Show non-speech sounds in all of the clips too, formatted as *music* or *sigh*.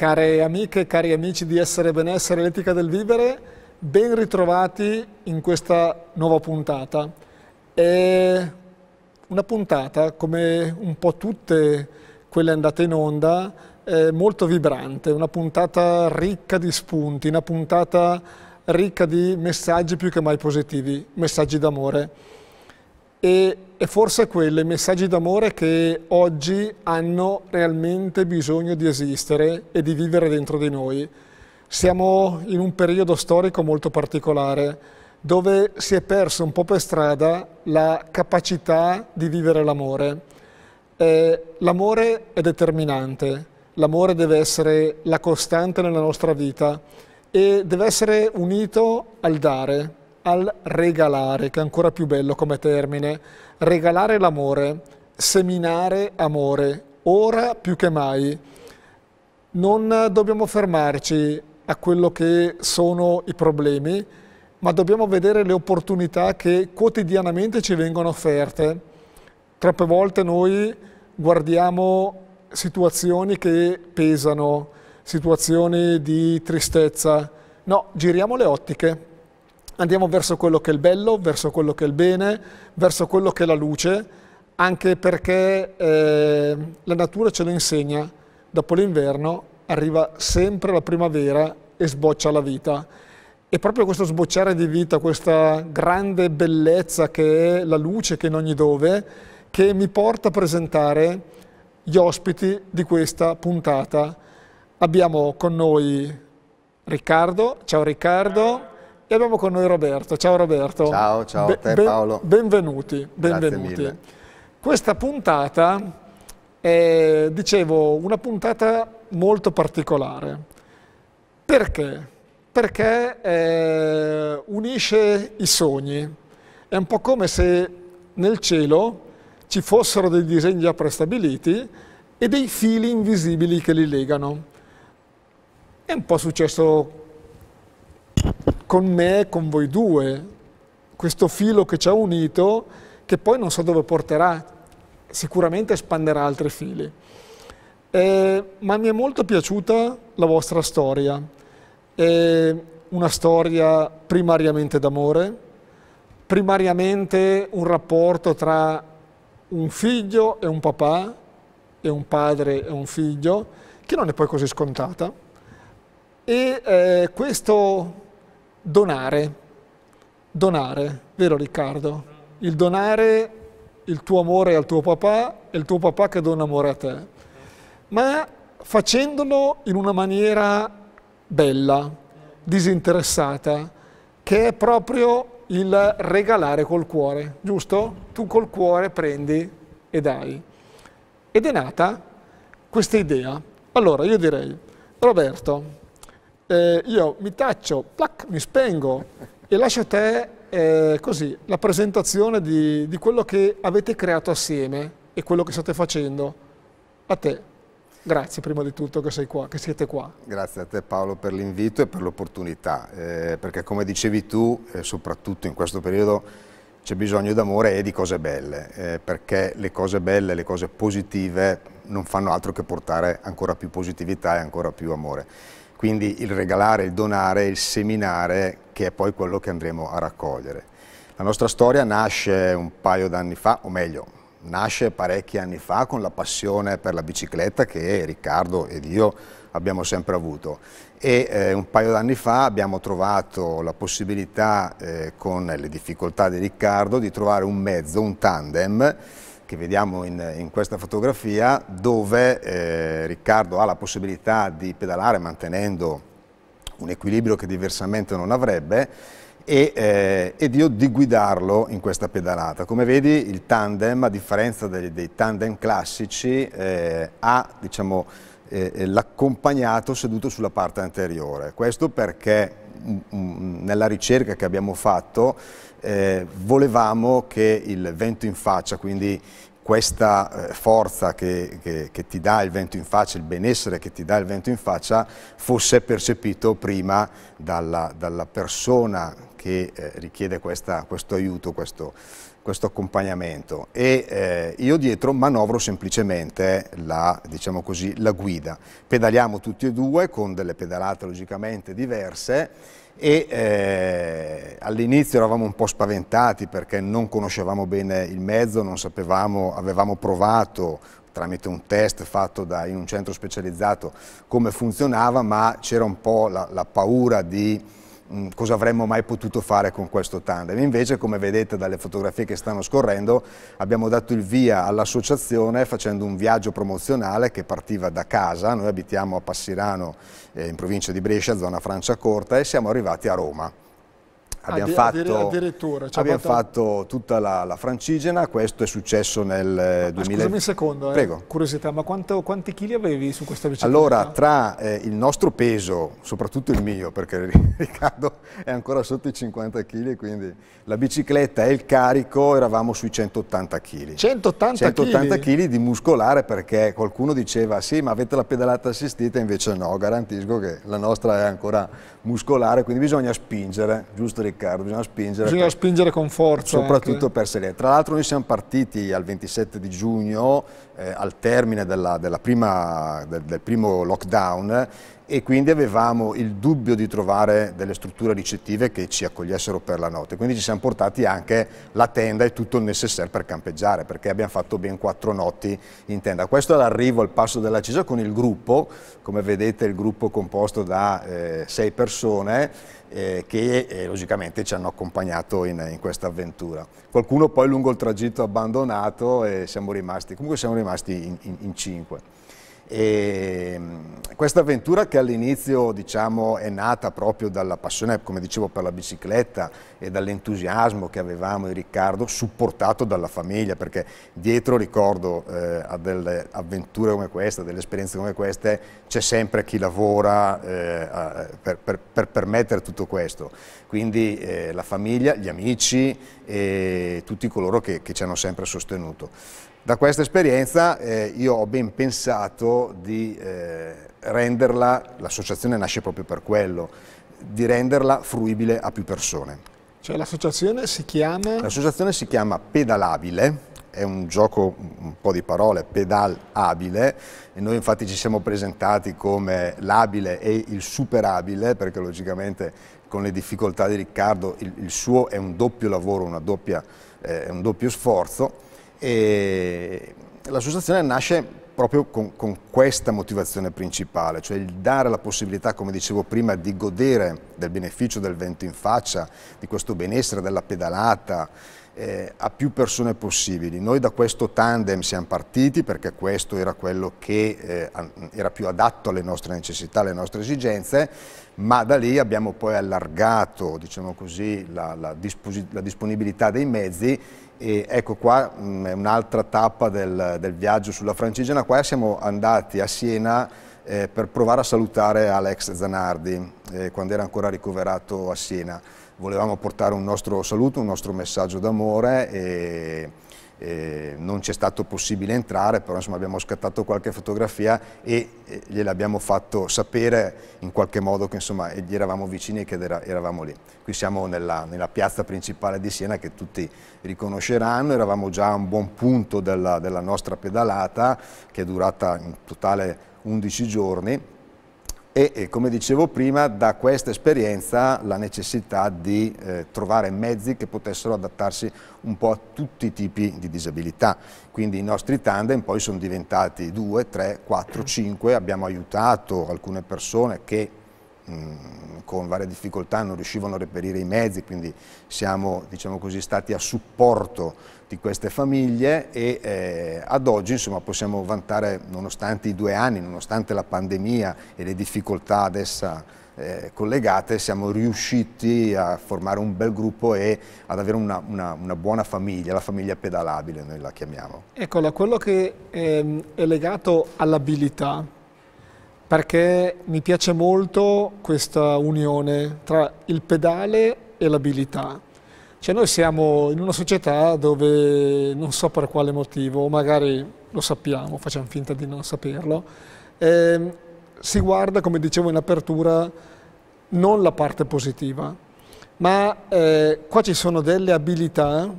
Care amiche cari amici di Essere Benessere l'Etica del Vivere, ben ritrovati in questa nuova puntata. È una puntata, come un po' tutte quelle andate in onda, molto vibrante, una puntata ricca di spunti, una puntata ricca di messaggi più che mai positivi, messaggi d'amore e, e forse i messaggi d'amore che oggi hanno realmente bisogno di esistere e di vivere dentro di noi. Siamo in un periodo storico molto particolare dove si è perso un po' per strada la capacità di vivere l'amore. Eh, l'amore è determinante, l'amore deve essere la costante nella nostra vita e deve essere unito al dare, al regalare, che è ancora più bello come termine. Regalare l'amore, seminare amore, ora più che mai. Non dobbiamo fermarci a quello che sono i problemi, ma dobbiamo vedere le opportunità che quotidianamente ci vengono offerte. Troppe volte noi guardiamo situazioni che pesano, situazioni di tristezza. No, giriamo le ottiche, andiamo verso quello che è il bello, verso quello che è il bene, verso quello che è la luce, anche perché eh, la natura ce lo insegna, dopo l'inverno arriva sempre la primavera e sboccia la vita. E proprio questo sbocciare di vita, questa grande bellezza che è la luce che in ogni dove, che mi porta a presentare gli ospiti di questa puntata. Abbiamo con noi Riccardo, ciao Riccardo, e abbiamo con noi Roberto. Ciao Roberto. Ciao, ciao Be te, Paolo. benvenuti. benvenuti. Questa puntata è, dicevo, una puntata molto particolare. Perché? Perché eh, unisce i sogni. È un po' come se nel cielo ci fossero dei disegni già prestabiliti e dei fili invisibili che li legano. È un po' successo con me, con voi due, questo filo che ci ha unito, che poi non so dove porterà, sicuramente espanderà altri fili. Eh, ma mi è molto piaciuta la vostra storia, è una storia primariamente d'amore, primariamente un rapporto tra un figlio e un papà, e un padre e un figlio, che non è poi così scontata. E eh, questo donare, donare, vero Riccardo? Il donare il tuo amore al tuo papà e il tuo papà che dona amore a te, ma facendolo in una maniera bella, disinteressata, che è proprio il regalare col cuore, giusto? Tu col cuore prendi e dai. Ed è nata questa idea. Allora io direi, Roberto, eh, io mi taccio, plac, mi spengo e lascio a te eh, così la presentazione di, di quello che avete creato assieme e quello che state facendo. A te. Grazie prima di tutto che sei qua, che siete qua. Grazie a te Paolo per l'invito e per l'opportunità, eh, perché come dicevi tu, eh, soprattutto in questo periodo c'è bisogno d'amore e di cose belle, eh, perché le cose belle, le cose positive non fanno altro che portare ancora più positività e ancora più amore quindi il regalare, il donare, il seminare, che è poi quello che andremo a raccogliere. La nostra storia nasce un paio d'anni fa, o meglio, nasce parecchi anni fa con la passione per la bicicletta che Riccardo ed io abbiamo sempre avuto e eh, un paio d'anni fa abbiamo trovato la possibilità eh, con le difficoltà di Riccardo di trovare un mezzo, un tandem che vediamo in, in questa fotografia dove eh, Riccardo ha la possibilità di pedalare mantenendo un equilibrio che diversamente non avrebbe e, eh, ed io di guidarlo in questa pedalata. Come vedi il tandem, a differenza dei, dei tandem classici, eh, ha diciamo, eh, eh l'accompagnato seduto sulla parte anteriore. Questo perché mh, mm, mh, mm, nella ricerca che abbiamo fatto eh, volevamo che il vento in faccia, quindi questa eh, forza che, che, che, ti dà il vento in faccia, il benessere che ti dà il vento in faccia, fosse percepito prima dalla, dalla persona che eh, richiede questa, questo aiuto, questo, questo accompagnamento. E eh, io dietro manovro semplicemente la, diciamo così, la guida. Pedaliamo tutti e due con delle pedalate logicamente diverse e eh, all'inizio eravamo un po' spaventati perché non conoscevamo bene il mezzo, non sapevamo, avevamo provato tramite un test fatto da, in un centro specializzato come funzionava, ma c'era un po' la, la paura di Mm, cosa avremmo mai potuto fare con questo tandem. Invece, come vedete dalle fotografie che stanno scorrendo, abbiamo dato il via all'associazione facendo un viaggio promozionale che partiva da casa. Noi abitiamo a Passirano, eh, in provincia di Brescia, zona Francia Corta, e siamo arrivati a Roma. Abbiamo, fatto, abbiamo fatto, tutta la, la, francigena, questo è successo nel eh, ma 2000. Scusami un secondo, eh, Prego. curiosità, ma quanto, quanti chili avevi su questa bicicletta? Allora, tra eh, il nostro peso, soprattutto il mio, perché *laughs* Riccardo è ancora sotto i 50 kg, quindi la bicicletta e il carico eravamo sui 180 kg. 180 kg? 180 kg di muscolare perché qualcuno diceva sì, ma avete la pedalata assistita, invece no, garantisco che la nostra è ancora muscolare, quindi bisogna spingere, giusto Riccardo? Riccardo, bisogna spingere. Bisogna per, spingere con forza. Soprattutto anche. per Serie Tra l'altro noi siamo partiti al 27 di giugno, eh, al termine della, della prima, del, del primo lockdown, e quindi avevamo il dubbio di trovare delle strutture ricettive che ci accogliessero per la notte. Quindi ci siamo portati anche la tenda e tutto il necessario per campeggiare, perché abbiamo fatto ben quattro notti in tenda. Questo è l'arrivo al passo della Cisa con il gruppo, come vedete il gruppo composto da eh, sei persone, eh, che eh, logicamente ci hanno accompagnato in, in questa avventura. Qualcuno poi lungo il tragitto abbandonato e siamo rimasti, comunque siamo rimasti in, in, in cinque. E ehm, questa avventura che all'inizio diciamo, è nata proprio dalla passione, come dicevo, per la bicicletta e dall'entusiasmo che avevamo in Riccardo, supportato dalla famiglia, perché dietro, ricordo, eh, a delle avventure come questa, delle esperienze come queste, c'è sempre chi lavora eh, a, per, per, per, permettere tutto questo. Quindi eh, la famiglia, gli amici e tutti coloro che, che ci hanno sempre sostenuto. Da questa esperienza eh, io ho ben pensato di eh, renderla, l'associazione nasce proprio per quello, di renderla fruibile a più persone. Cioè l'associazione si chiama? L'associazione si chiama Pedalabile, è un gioco un po' di parole, pedalabile, e noi infatti ci siamo presentati come l'abile e il superabile, perché logicamente con le difficoltà di Riccardo il, il suo è un doppio lavoro, doppia, eh, un doppio sforzo, e l'associazione nasce proprio con, con, questa motivazione principale, cioè il dare la possibilità, come dicevo prima, di godere del beneficio del vento in faccia, di questo benessere, della pedalata, eh, a più persone possibili. Noi da questo tandem siamo partiti perché questo era quello che eh, era più adatto alle nostre necessità, alle nostre esigenze, ma da lì abbiamo poi allargato diciamo così, la, la, la disponibilità dei mezzi e ecco qua mm, è un'altra tappa del, del, viaggio sulla francigena, qua siamo andati a Siena eh, per provare a salutare Alex Zanardi eh, quando era ancora ricoverato a Siena volevamo portare un nostro saluto, un nostro messaggio d'amore e, e, non ci è stato possibile entrare, però insomma abbiamo scattato qualche fotografia e, gliel'abbiamo fatto sapere in qualche modo che insomma gli eravamo vicini e che era, eravamo lì. Qui siamo nella, nella, piazza principale di Siena che tutti riconosceranno, eravamo già a un buon punto della, della nostra pedalata che è durata in totale 11 giorni e, e, come dicevo prima da questa esperienza la necessità di eh, trovare mezzi che potessero adattarsi un po' a tutti i tipi di disabilità. Quindi i nostri tandem poi sono diventati 2, 3, 4, 5, abbiamo aiutato alcune persone che mm, con varie difficoltà non riuscivano a reperire i mezzi, quindi siamo diciamo così, stati a supporto di queste famiglie e eh, ad oggi insomma, possiamo vantare, nonostante i due anni, nonostante la pandemia e le difficoltà ad essa eh, collegate, siamo riusciti a formare un bel gruppo e ad avere una, una, una buona famiglia, la famiglia pedalabile noi la chiamiamo. Eccola, quello che è, ehm, è legato all'abilità, perché mi piace molto questa unione tra il pedale e l'abilità cioè noi siamo in una società dove non so per quale motivo, magari lo sappiamo, facciamo finta di non saperlo, ehm, si guarda, come dicevo in apertura, non la parte positiva, ma eh, qua ci sono delle abilità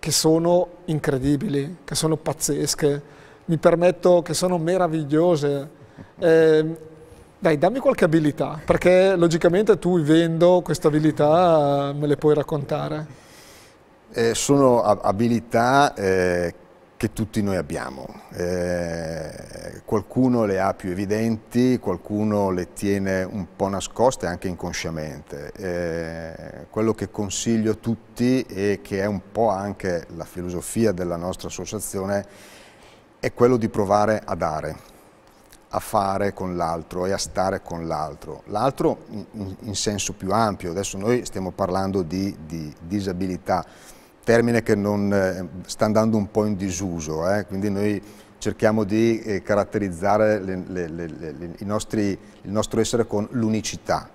che sono incredibili, che sono pazzesche, mi permetto che sono meravigliose. Eh, dai, dammi qualche abilità, perché logicamente tu vivendo queste abilità me le puoi raccontare. Eh, sono abilità eh, che tutti noi abbiamo. Eh, qualcuno le ha più evidenti, qualcuno le tiene un po' nascoste anche inconsciamente. Eh, quello che consiglio a tutti e che è un po' anche la filosofia della nostra associazione è quello di provare a dare a fare con l'altro e a stare con l'altro. L'altro in, in, senso più ampio, adesso noi stiamo parlando di, di disabilità, termine che non, eh, sta andando un po' in disuso, eh? quindi noi cerchiamo di eh, caratterizzare le, le, le, nostri, il nostro essere con l'unicità.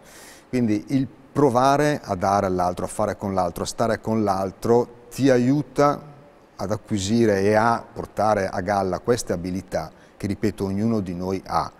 Quindi il provare a dare all'altro, a fare con l'altro, a stare con l'altro, ti aiuta ad acquisire e a portare a galla queste abilità che ripeto ognuno di noi ha.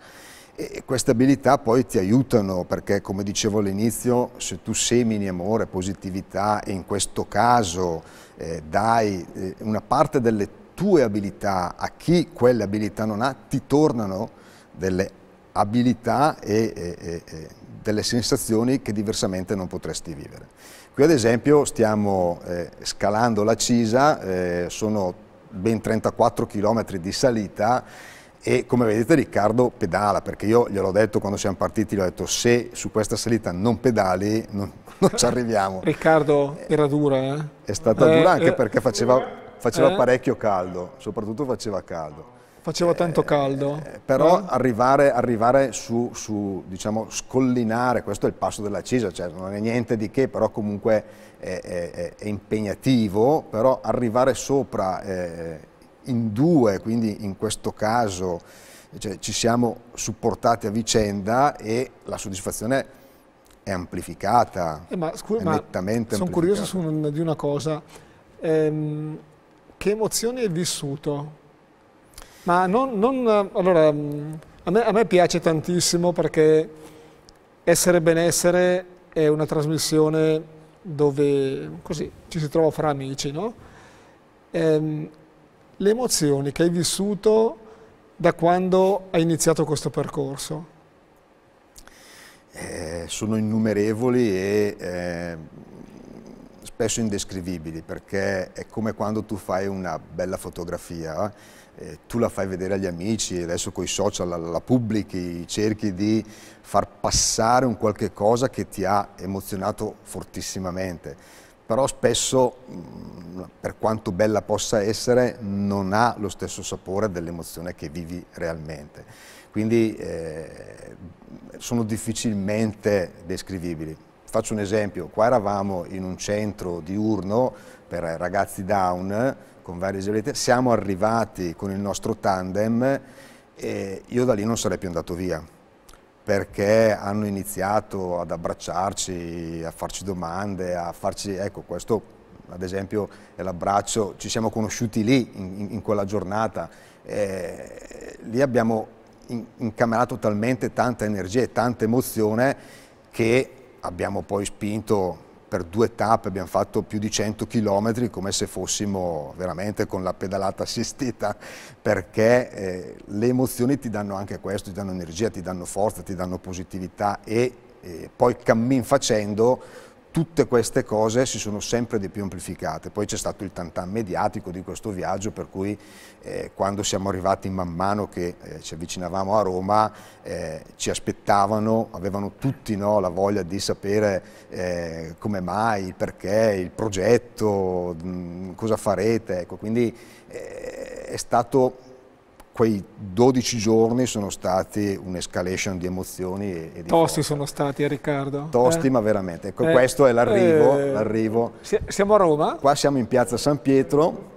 E queste abilità poi ti aiutano perché, come dicevo all'inizio, se tu semini amore, positività e in questo caso eh, dai eh, una parte delle tue abilità a chi quelle abilità non ha, ti tornano delle abilità e, e, e delle sensazioni che diversamente non potresti vivere. Qui ad esempio stiamo eh, scalando la Cisa, eh, sono ben 34 km di salita e come vedete Riccardo pedala perché io gliel'ho detto quando siamo partiti, gli ho detto se su questa salita non pedali non, *laughs* non ci arriviamo. Riccardo eh, era dura eh? È stata eh, dura anche eh, perché faceva, faceva eh? parecchio caldo, soprattutto faceva caldo. Faceva eh, tanto caldo. però arrivare, arrivare su, su, diciamo, scollinare, questo è il passo della Cisa, cioè non è niente di che, però comunque è, è, è impegnativo, però arrivare sopra in due, quindi in questo caso cioè, ci siamo supportati a vicenda e la soddisfazione è amplificata, eh, ma, scusa, è ma nettamente sono amplificata. Sono curioso su un, di una cosa, ehm, che emozioni hai vissuto? Ma non, non allora, mm, a me, a me piace tantissimo perché essere benessere è una trasmissione dove così ci si trova fra amici, no? Ehm, le emozioni che hai vissuto da quando hai iniziato questo percorso? Eh, sono innumerevoli e eh, spesso indescrivibili perché è come quando tu fai una bella fotografia, eh, tu la fai vedere agli amici, adesso con i social la, la, pubblichi, cerchi di far passare un qualche cosa che ti ha emozionato fortissimamente però spesso, mm, per quanto bella possa essere, non ha lo stesso sapore dell'emozione che vivi realmente. Quindi eh, sono difficilmente descrivibili. Faccio un esempio, qua eravamo in un centro diurno per ragazzi down con varie disabilità, siamo arrivati con il nostro tandem e io da lì non sarei più andato via perché hanno iniziato ad abbracciarci, a farci domande, a farci, ecco questo ad esempio è l'abbraccio, ci siamo conosciuti lì in, in quella giornata, eh, lì abbiamo incamerato talmente tanta energia e tanta emozione che abbiamo poi spinto per due tappe abbiamo fatto più di 100 km come se fossimo veramente con la pedalata assistita perché eh, le emozioni ti danno anche questo, ti danno energia, ti danno forza, ti danno positività e eh, poi cammin facendo tutte queste cose si sono sempre di più amplificate. Poi c'è stato il tantan mediatico di questo viaggio, per cui eh, quando siamo arrivati man mano che eh, ci avvicinavamo a Roma, eh, ci aspettavano, avevano tutti no, la voglia di sapere eh, come mai, il perché, il progetto, mh, mm, cosa farete. Ecco, quindi eh, è stato quei 12 giorni sono stati un'escalation di emozioni. E, e di Tosti forza. sono stati, eh, Riccardo. Tosti, eh? ma veramente. Ecco, eh. Questo è l'arrivo. Eh, siamo a Roma. Qua siamo in piazza San Pietro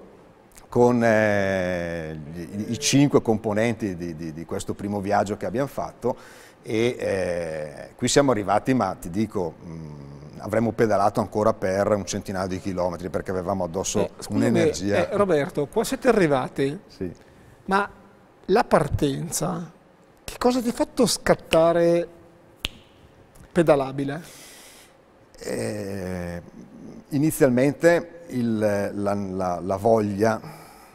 con eh, i, i, cinque componenti di, di, di, questo primo viaggio che abbiamo fatto e qui siamo arrivati, ma ti dico... Mh, mm, avremmo pedalato ancora per un centinaio di chilometri perché avevamo addosso un'energia. Roberto, qua siete arrivati, sì. ma la partenza, che cosa ti ha fatto scattare pedalabile? Eh, inizialmente il, la, la, la, voglia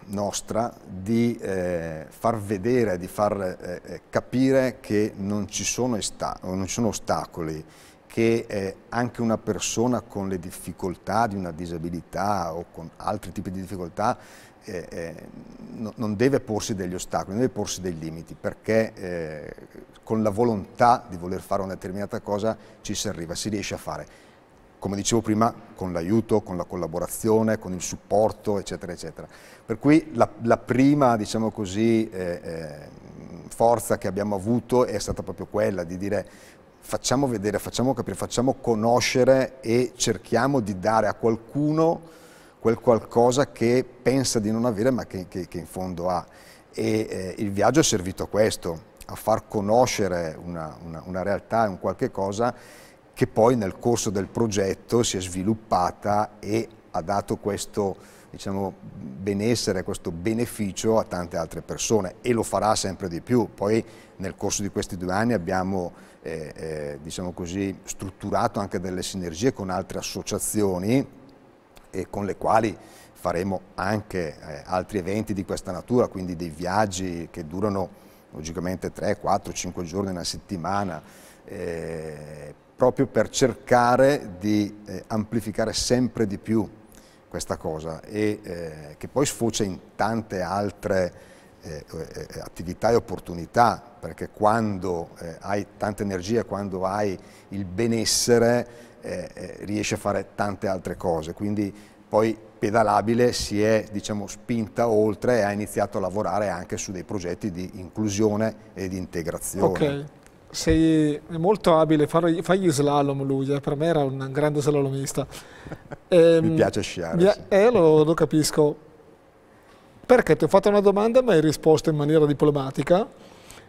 nostra di eh, far vedere, di far eh, eh capire che non ci sono, non ci sono ostacoli, che eh, anche una persona con le difficoltà di una disabilità o con altri tipi di difficoltà eh, eh, no, non deve porsi degli ostacoli, non deve porsi dei limiti, perché eh, con la volontà di voler fare una determinata cosa ci si arriva, si riesce a fare. Come dicevo prima, con l'aiuto, con la collaborazione, con il supporto, eccetera, eccetera. Per cui la, la prima, diciamo così, eh, eh, forza che abbiamo avuto è stata proprio quella di dire facciamo vedere, facciamo capire, facciamo conoscere e cerchiamo di dare a qualcuno quel qualcosa che pensa di non avere ma che, che, che in fondo ha. E eh, il viaggio è servito a questo, a far conoscere una, una, una realtà, un qualche cosa che poi nel corso del progetto si è sviluppata e ha dato questo diciamo, benessere, questo beneficio a tante altre persone e lo farà sempre di più. Poi nel corso di questi due anni abbiamo eh, eh, diciamo così, strutturato anche delle sinergie con altre associazioni e con le quali faremo anche eh, altri eventi di questa natura, quindi dei viaggi che durano logicamente 3, 4, 5 giorni, una settimana, eh, proprio per cercare di eh, amplificare sempre di più questa cosa e eh, che poi sfocia in tante altre eh, eh, attività e opportunità, perché quando hai tanta energia, quando hai il benessere, eh, eh, riesce a fare tante altre cose, quindi poi pedalabile si è diciamo, spinta oltre e ha iniziato a lavorare anche su dei progetti di inclusione e di integrazione. Okay. Sei molto abile, fa gli slalom lui, eh. per me era un grande slalomista. *laughs* Ehm, mi piace sciare. Mi, sì. Eh, lo, lo capisco. Perché ti ho fatto una domanda e mi hai risposto in maniera diplomatica,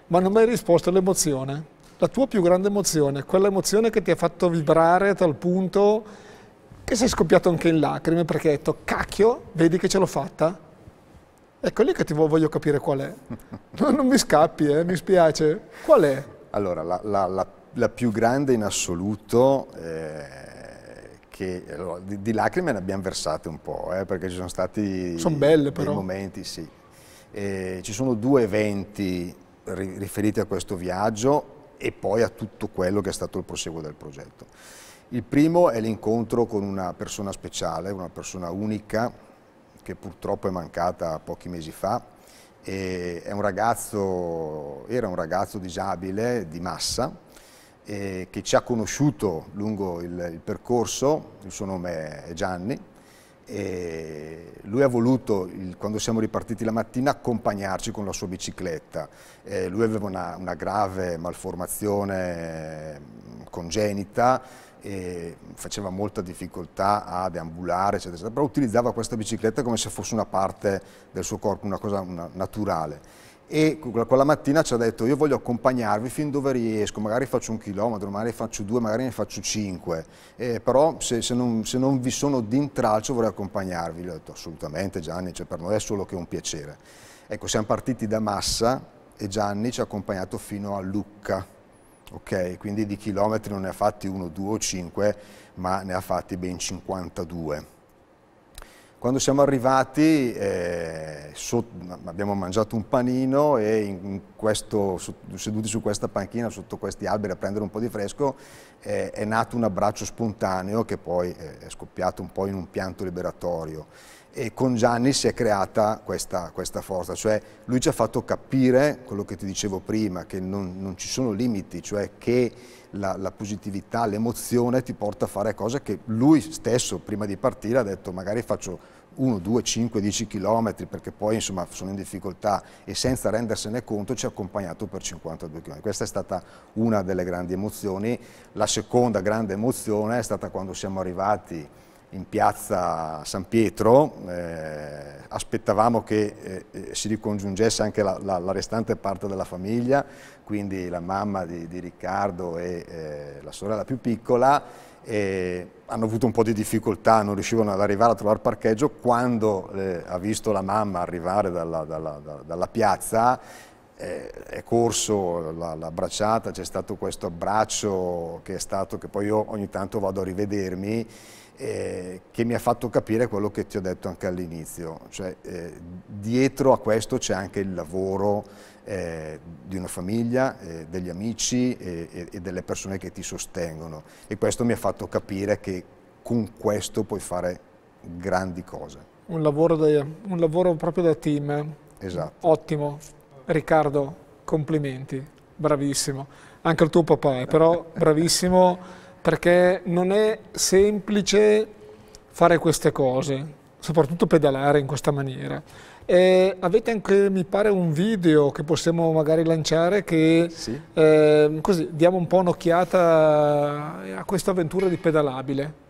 ma non mi hai risposto all'emozione la tua più grande emozione, quella emozione che ti ha fatto vibrare a tal punto che sei scoppiato anche in lacrime perché hai detto cacchio, vedi che ce l'ho fatta? Ecco lì che ti voglio capire qual è. *laughs* No, non mi scappi, eh, mi spiace. Qual è? Allora, la, la, la, la più grande in assoluto, eh, che, allora, di, di, lacrime ne abbiamo versate un po', eh, perché ci sono stati sono belle, però. momenti, sì. ci sono due eventi riferiti a questo viaggio e poi a tutto quello che è stato il proseguo del progetto. Il primo è l'incontro con una persona speciale, una persona unica che purtroppo è mancata pochi mesi fa. Un ragazzo, era un ragazzo disabile di massa che ci ha conosciuto lungo il, il percorso, il suo nome è Gianni, e lui ha voluto, quando siamo ripartiti la mattina, accompagnarci con la sua bicicletta. E lui aveva una, una grave malformazione congenita e faceva molta difficoltà ad ambulare, eccetera, eccetera, però utilizzava questa bicicletta come se fosse una parte del suo corpo, una cosa naturale e quella mattina ci ha detto io voglio accompagnarvi fin dove riesco, magari faccio un chilometro, magari faccio due, magari ne faccio cinque, eh, però se, se, non, se, non, vi sono d'intralcio vorrei accompagnarvi. Gli ho detto assolutamente Gianni, cioè per noi è solo che un piacere. Ecco, siamo partiti da Massa e Gianni ci ha accompagnato fino a Lucca, ok? Quindi di chilometri non ne ha fatti uno, due o cinque, ma ne ha fatti ben 52. Quando siamo arrivati eh, sotto, abbiamo mangiato un panino e questo, seduti su questa panchina, sotto questi alberi a prendere un po' di fresco, eh, è nato un abbraccio spontaneo che poi eh, è scoppiato un po' in un pianto liberatorio. E con Gianni si è creata questa, questa forza, cioè lui ci ha fatto capire quello che ti dicevo prima, che non, non ci sono limiti, cioè che la, la, positività, l'emozione ti porta a fare cose che lui stesso prima di partire ha detto magari faccio 1, 2, 5, 10 km perché poi insomma, sono in difficoltà e senza rendersene conto ci ha accompagnato per 52 km. Questa è stata una delle grandi emozioni. La seconda grande emozione è stata quando siamo arrivati in piazza San Pietro, eh, aspettavamo che eh, eh, si ricongiungesse anche la, la, la, restante parte della famiglia, quindi la mamma di, di Riccardo e eh, la sorella più piccola, hanno avuto un po' di difficoltà, non riuscivano ad arrivare a trovare parcheggio, quando eh, ha visto la mamma arrivare dalla, dalla, da, dalla piazza eh, è corso l'abbracciata, la c'è stato questo abbraccio che è stato che poi io ogni tanto vado a rivedermi eh, che mi ha fatto capire quello che ti ho detto anche all'inizio, cioè eh, dietro a questo c'è anche il lavoro eh, di una famiglia, eh, degli amici eh, e, e delle persone che ti sostengono e questo mi ha fatto capire che con questo puoi fare grandi cose. Un lavoro, de, un lavoro proprio da team. Esatto. Ottimo. Riccardo, complimenti, bravissimo. Anche il tuo papà è eh, però bravissimo perché non è semplice fare queste cose, soprattutto pedalare in questa maniera. E avete anche, mi pare, un video che possiamo magari lanciare che sì. eh, così diamo un po' un'occhiata a questa avventura di pedalabile.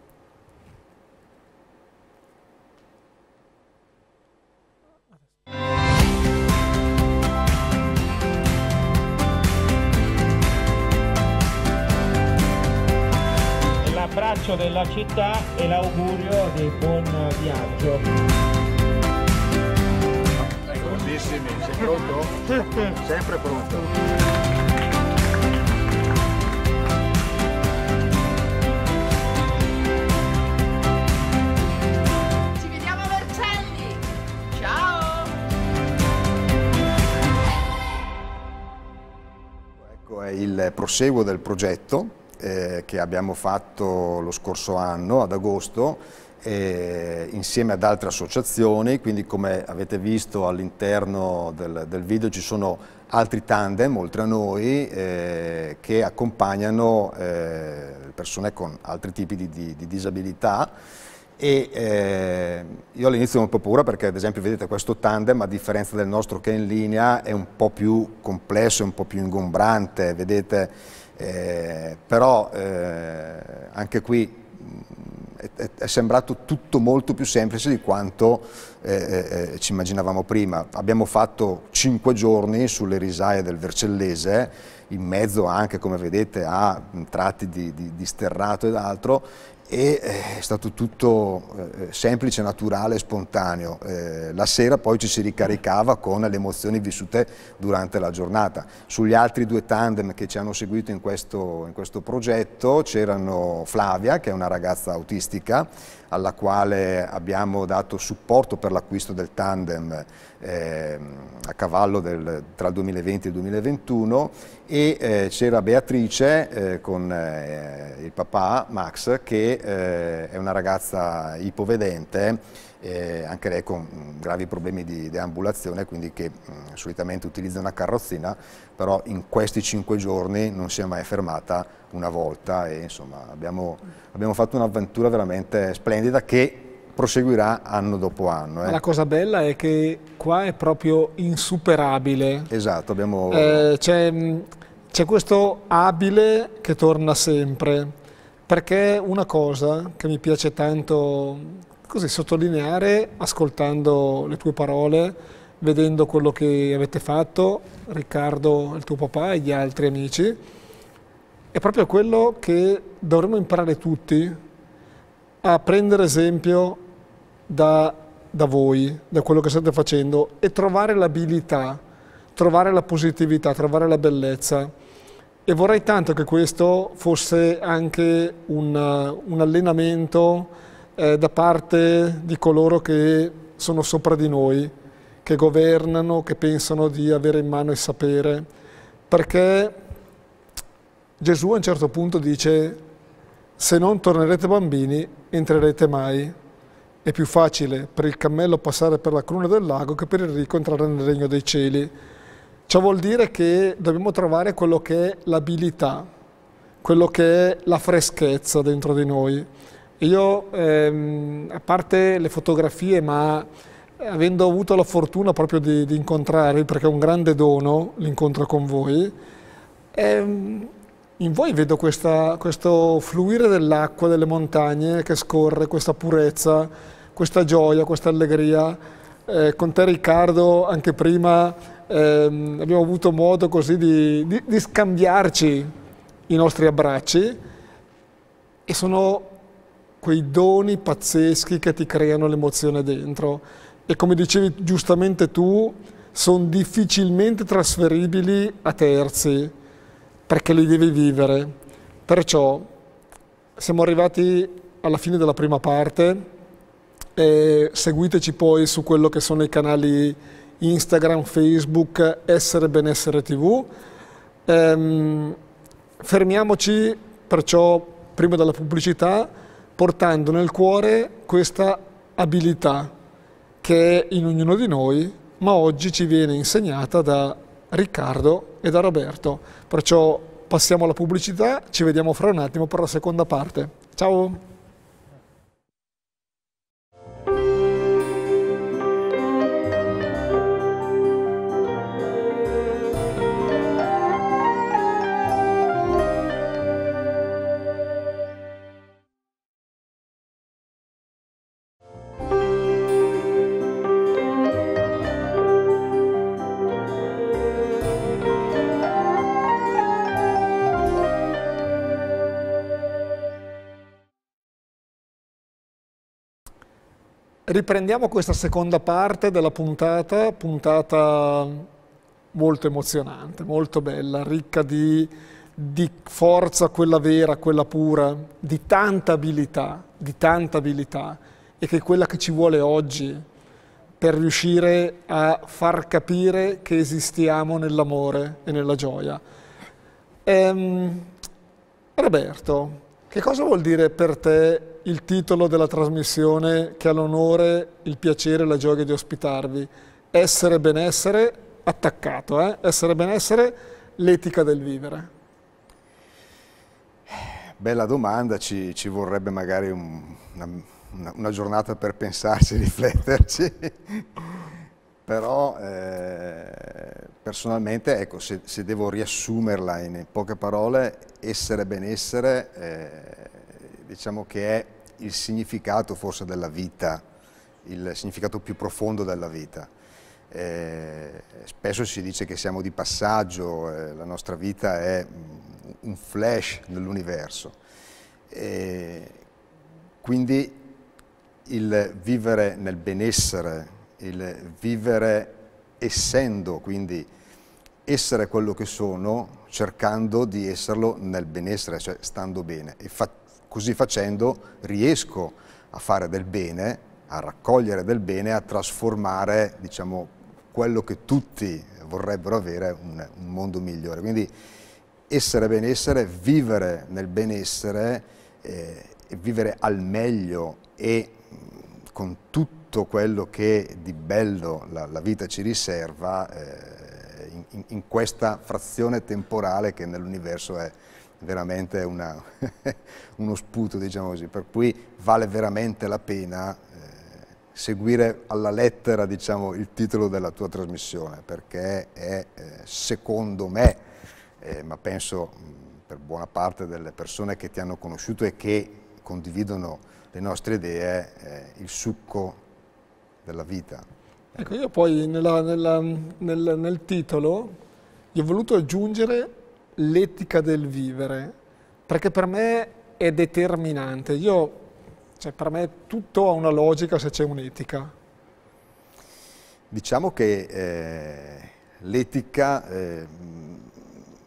senso della città e l'augurio di buon viaggio. Sei sei pronto? *laughs* Sempre pronto. Ecco, il proseguo del progetto eh, che abbiamo fatto lo scorso anno, ad agosto, eh, insieme ad altre associazioni, quindi come avete visto all'interno del, del, video ci sono altri tandem oltre a noi eh, che accompagnano eh, persone con altri tipi di, di, di disabilità e eh, io all'inizio ho un po' paura perché ad esempio vedete questo tandem a differenza del nostro che è in linea è un po' più complesso, è un po' più ingombrante, vedete eh, però eh, anche qui mm, è, è, sembrato tutto molto più semplice di quanto eh, eh, eh, ci immaginavamo prima. Abbiamo fatto cinque giorni sulle risaie del Vercellese, in mezzo anche, come vedete, a mm, tratti di, di, di sterrato ed altro, e eh, è stato tutto eh, semplice, naturale, spontaneo. Eh, la sera poi ci si ricaricava con le emozioni vissute durante la giornata. Sugli altri due tandem che ci hanno seguito in questo, in questo progetto c'erano Flavia, che è una ragazza autistica, alla quale abbiamo dato supporto per l'acquisto del tandem eh, a cavallo del, tra il 2020 e il 2021 e eh, c'era Beatrice eh, con eh, il papà Max che eh, è una ragazza ipovedente eh, anche lei con mm, gravi problemi di deambulazione, quindi che mh, mm, solitamente utilizza una carrozzina, però in questi cinque giorni non si è mai fermata una volta e insomma abbiamo, abbiamo fatto un'avventura veramente splendida che proseguirà anno dopo anno. Eh. La cosa bella è che qua è proprio insuperabile. Esatto, abbiamo... Eh, c'è mm, questo abile che torna sempre, perché una cosa che mi piace tanto così sottolineare ascoltando le tue parole, vedendo quello che avete fatto, Riccardo, il tuo papà e gli altri amici. È proprio quello che dovremmo imparare tutti a prendere esempio da, da voi, da quello che state facendo e trovare l'abilità, trovare la positività, trovare la bellezza. E vorrei tanto che questo fosse anche un, un allenamento eh, da parte di coloro che sono sopra di noi, che governano, che pensano di avere in mano il sapere, perché Gesù a un certo punto dice se non tornerete bambini entrerete mai. È più facile per il cammello passare per la cruna del lago che per il ricco entrare nel regno dei cieli. Ciò vuol dire che dobbiamo trovare quello che è l'abilità, quello che è la freschezza dentro di noi. Io, ehm, a parte le fotografie, ma eh, avendo avuto la fortuna proprio di, di incontrarvi, perché è un grande dono l'incontro con voi, ehm, in voi vedo questa, questo fluire dell'acqua, delle montagne che scorre, questa purezza, questa gioia, questa allegria. Eh, con te Riccardo anche prima ehm, abbiamo avuto modo così di, di, di scambiarci i nostri abbracci e sono quei doni pazzeschi che ti creano l'emozione dentro e come dicevi giustamente tu, sono difficilmente trasferibili a terzi perché li devi vivere. Perciò siamo arrivati alla fine della prima parte e seguiteci poi su quello che sono i canali Instagram, Facebook, Essere Benessere TV. Ehm, fermiamoci perciò prima della pubblicità portando nel cuore questa abilità che è in ognuno di noi, ma oggi ci viene insegnata da Riccardo e da Roberto. Perciò passiamo alla pubblicità, ci vediamo fra un attimo per la seconda parte. Ciao! Riprendiamo questa seconda parte della puntata, puntata molto emozionante, molto bella, ricca di, di, forza, quella vera, quella pura, di tanta abilità, di tanta abilità, e che è quella che ci vuole oggi per riuscire a far capire che esistiamo nell'amore e nella gioia. Ehm, Roberto, che cosa vuol dire per te il titolo della trasmissione che ha l'onore, il piacere e la gioia di ospitarvi? Essere benessere, attaccato, eh? essere benessere, l'etica del vivere. Bella domanda, ci, ci vorrebbe magari un, una, una giornata per pensarci, *laughs* rifletterci però eh, personalmente, ecco, se, se, devo riassumerla in poche parole, essere benessere, eh, diciamo che è il significato forse della vita, il significato più profondo della vita. Eh, spesso si dice che siamo di passaggio, eh, la nostra vita è un flash nell'universo. Eh, quindi il vivere nel benessere il vivere essendo, quindi essere quello che sono, cercando di esserlo nel benessere, cioè stando bene. E fa così facendo riesco a fare del bene, a raccogliere del bene, a trasformare, diciamo, quello che tutti vorrebbero avere, un, un mondo migliore. Quindi essere benessere, vivere nel benessere, eh, vivere al meglio e mm, con tutti tutto quello che di bello la, la vita ci riserva eh, in, in, questa frazione temporale che nell'universo è veramente una, *laughs* uno sputo, diciamo così, per cui vale veramente la pena eh, seguire alla lettera diciamo, il titolo della tua trasmissione, perché è, eh, secondo me, eh, ma penso mm, per buona parte delle persone che ti hanno conosciuto e che condividono le nostre idee, eh, il succo della vita. Ecco, io poi nella, nella, nel, nel titolo gli ho voluto aggiungere l'etica del vivere, perché per me è determinante. Io, cioè, per me tutto ha una logica se c'è un'etica. Diciamo che eh, l'etica, eh,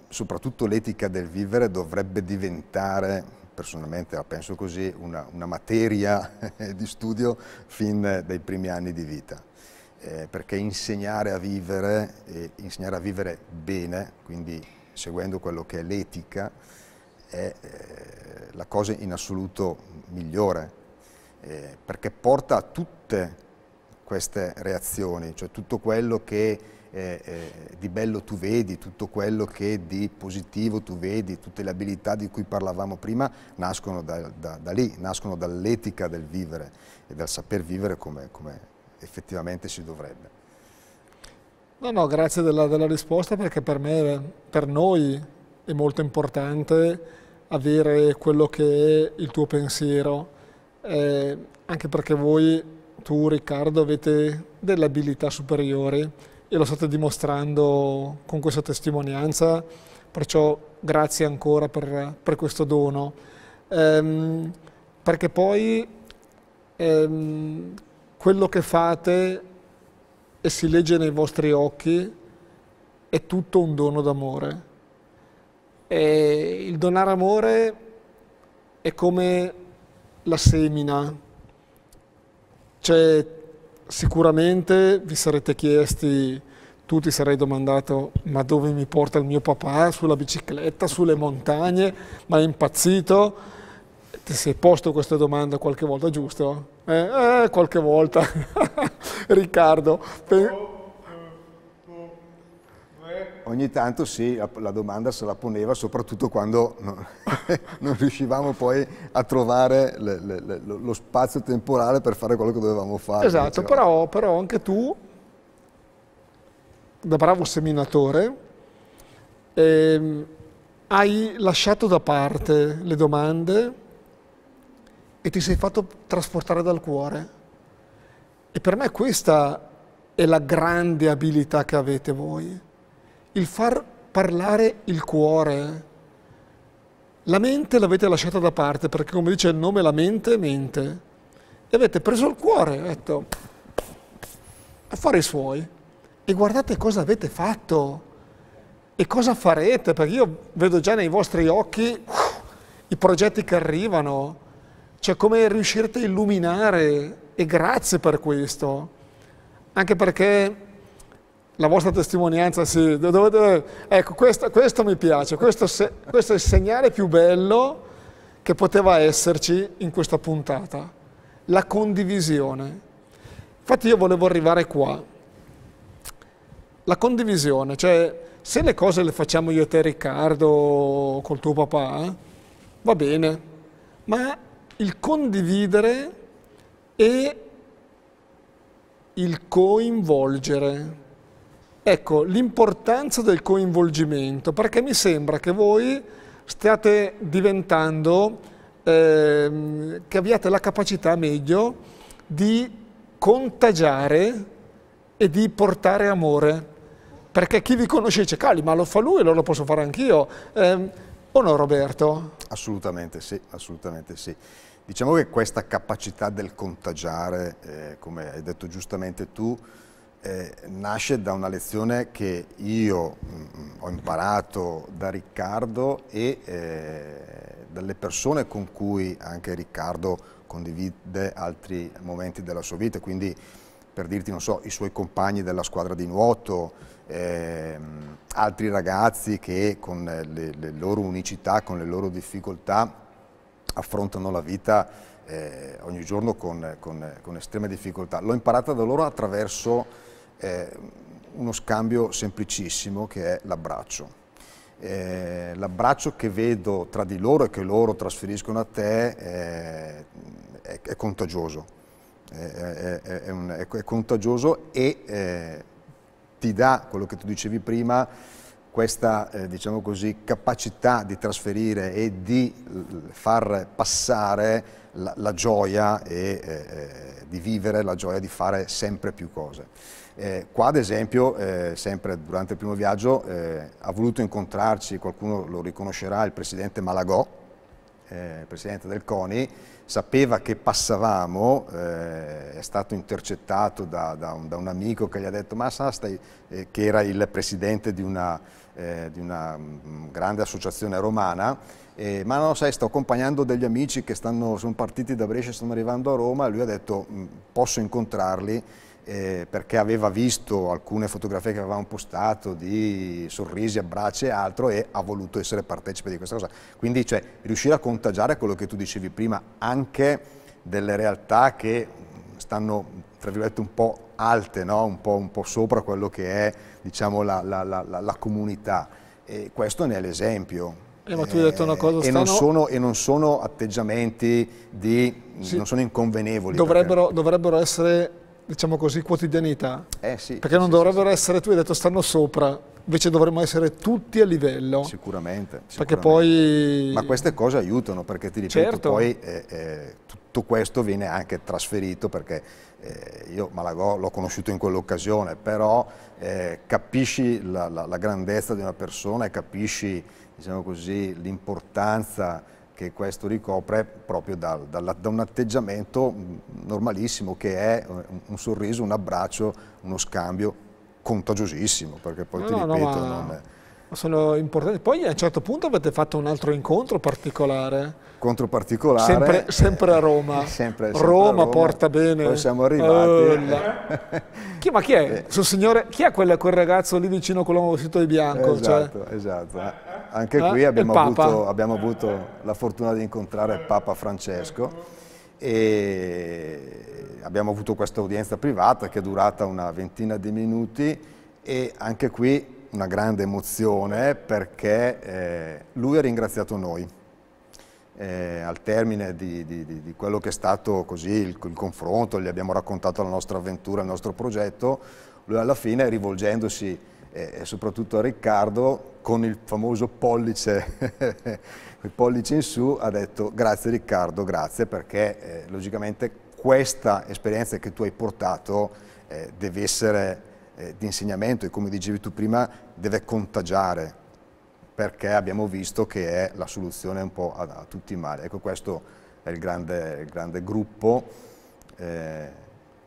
soprattutto l'etica del vivere, dovrebbe diventare personalmente la penso così, una, una materia *laughs* di studio fin dai primi anni di vita. Eh, perché insegnare a vivere e insegnare a vivere bene, quindi seguendo quello che è l'etica, è eh, la cosa in assoluto migliore, eh, perché porta a tutte queste reazioni, cioè tutto quello che eh, eh, di bello tu vedi, tutto quello che di positivo tu vedi, tutte le abilità di cui parlavamo prima nascono da, da, da lì, nascono dall'etica del vivere e dal saper vivere come, come effettivamente si dovrebbe. No, no, grazie della, della risposta perché per me, per noi è molto importante avere quello che è il tuo pensiero, eh, anche perché voi, tu Riccardo, avete delle abilità superiori e lo state dimostrando con questa testimonianza, perciò grazie ancora per, per questo dono. Ehm, perché poi ehm, quello che fate e si legge nei vostri occhi è tutto un dono d'amore. E il donare amore è come la semina, cioè Sicuramente vi sarete chiesti, tu ti sarei domandato, ma dove mi porta il mio papà? Sulla bicicletta, sulle montagne? Ma è impazzito? Ti sei posto questa domanda qualche volta, giusto? Eh, eh qualche volta. *laughs* Riccardo. Oh ogni tanto sì, la, la, domanda se la poneva soprattutto quando non, *laughs* non riuscivamo poi a trovare le, le, le, lo spazio temporale per fare quello che dovevamo fare. Esatto, cioè, però, però anche tu, da bravo seminatore, ehm, hai lasciato da parte le domande e ti sei fatto trasportare dal cuore. E per me questa è la grande abilità che avete voi il far parlare il cuore. La mente l'avete lasciata da parte perché come dice il nome la mente mente e avete preso il cuore e detto a fare i suoi e guardate cosa avete fatto e cosa farete perché io vedo già nei vostri occhi uff, i progetti che arrivano, cioè come riuscirete a illuminare e grazie per questo, anche perché la vostra testimonianza, sì, dovete, ecco, questo, questo mi piace, questo, se, questo, è il segnale più bello che poteva esserci in questa puntata, la condivisione. Infatti io volevo arrivare qua, la condivisione, cioè se le cose le facciamo io e te Riccardo, col tuo papà, eh, va bene, ma il condividere e il coinvolgere Ecco, l'importanza del coinvolgimento, perché mi sembra che voi stiate diventando, eh, che abbiate la capacità meglio di contagiare e di portare amore. Perché chi vi conosce dice, cali, ma lo fa lui, lo posso fare anch'io. Eh, o no, Roberto? Assolutamente sì, assolutamente sì. Diciamo che questa capacità del contagiare, eh, come hai detto giustamente tu, eh, nasce da una lezione che io mh, mm, ho imparato da Riccardo e eh, dalle persone con cui anche Riccardo condivide altri momenti della sua vita, quindi per dirti, non so, i suoi compagni della squadra di nuoto, ehm, altri ragazzi che con eh, le, le, loro unicità, con le loro difficoltà affrontano la vita eh, ogni giorno con, con, con estrema difficoltà. L'ho imparata da loro attraverso eh, uno scambio semplicissimo che è l'abbraccio. Eh, l'abbraccio che vedo tra di loro e che loro trasferiscono a te è, è, è contagioso, è, un, è, contagioso e eh, ti dà quello che tu dicevi prima, questa eh, diciamo così, capacità di trasferire e di far passare la, la gioia e eh, eh, di vivere la gioia di fare sempre più cose. Eh, qua ad esempio, eh, sempre durante il primo viaggio, eh, ha voluto incontrarci, qualcuno lo riconoscerà, il presidente Malagò, eh, il presidente del CONI, sapeva che passavamo, eh, è stato intercettato da, da, un, da, un, amico che gli ha detto ma sa, stai, eh, che era il presidente di una, di una mm, grande associazione romana, eh, ma no, sai, sto accompagnando degli amici che stanno, sono partiti da Brescia e stanno arrivando a Roma, lui ha detto mm, posso incontrarli eh, perché aveva visto alcune fotografie che avevamo postato di sorrisi, abbracci e altro e ha voluto essere partecipe di questa cosa. Quindi cioè, riuscire a contagiare quello che tu dicevi prima, anche delle realtà che stanno tra virgolette un po' alte, no? un, po', un, po', sopra quello che è diciamo, la, la, la, la comunità. E questo ne è l'esempio. Eh, eh, stanno... e, non sono, e, non sono, atteggiamenti di, sì. non sono inconvenevoli. Dovrebbero, perché... dovrebbero essere diciamo così, quotidianità. Eh sì, Perché non sì, dovrebbero sì, essere, tu hai detto, stanno sopra, invece dovremmo essere tutti a livello. Sicuramente. sicuramente. Poi... Ma queste cose aiutano perché ti ripeto, certo. poi eh, eh, tutto questo viene anche trasferito perché eh, io Malagò l'ho conosciuto in quell'occasione, però eh, capisci la, la, la grandezza di una persona e capisci diciamo così, l'importanza che questo ricopre proprio dal, dal, da un atteggiamento normalissimo che è un, un sorriso, un abbraccio, uno scambio contagiosissimo, perché poi no, ti ripeto, no, no, non è sono importanti. Poi a un certo punto avete fatto un altro incontro particolare. Incontro particolare. Sempre, sempre, a Roma. *laughs* Sempre, sempre Roma, a Roma, porta bene. Poi siamo arrivati. Eh, *laughs* chi, ma chi è? Eh. Signore, chi è quel, quel, ragazzo lì vicino con l'uomo vestito di bianco? Esatto, cioè? esatto. esatto. Eh, anche eh, qui abbiamo, avuto, abbiamo avuto la fortuna di incontrare Papa Francesco e abbiamo avuto questa udienza privata che è durata una ventina di minuti e anche qui una grande emozione eh, perché eh, lui ha ringraziato noi. Eh, al termine di, di, di, quello che è stato così il, il, confronto, gli abbiamo raccontato la nostra avventura, il nostro progetto, lui alla fine rivolgendosi eh, soprattutto a Riccardo con il famoso pollice, *laughs* il pollice in su ha detto grazie Riccardo, grazie perché eh, logicamente questa esperienza che tu hai portato eh, deve essere eh, di insegnamento e come dicevi tu prima deve contagiare perché abbiamo visto che è la soluzione un po' a, a tutti i mali. Ecco questo è il grande, il grande gruppo eh,